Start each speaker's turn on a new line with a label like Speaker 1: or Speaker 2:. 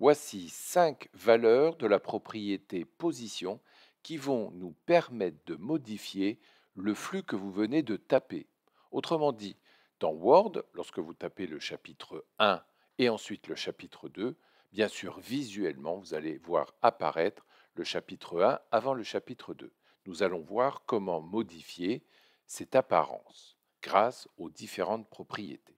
Speaker 1: Voici cinq valeurs de la propriété position qui vont nous permettre de modifier le flux que vous venez de taper. Autrement dit, dans Word, lorsque vous tapez le chapitre 1 et ensuite le chapitre 2, bien sûr visuellement, vous allez voir apparaître le chapitre 1 avant le chapitre 2. Nous allons voir comment modifier cette apparence grâce aux différentes propriétés.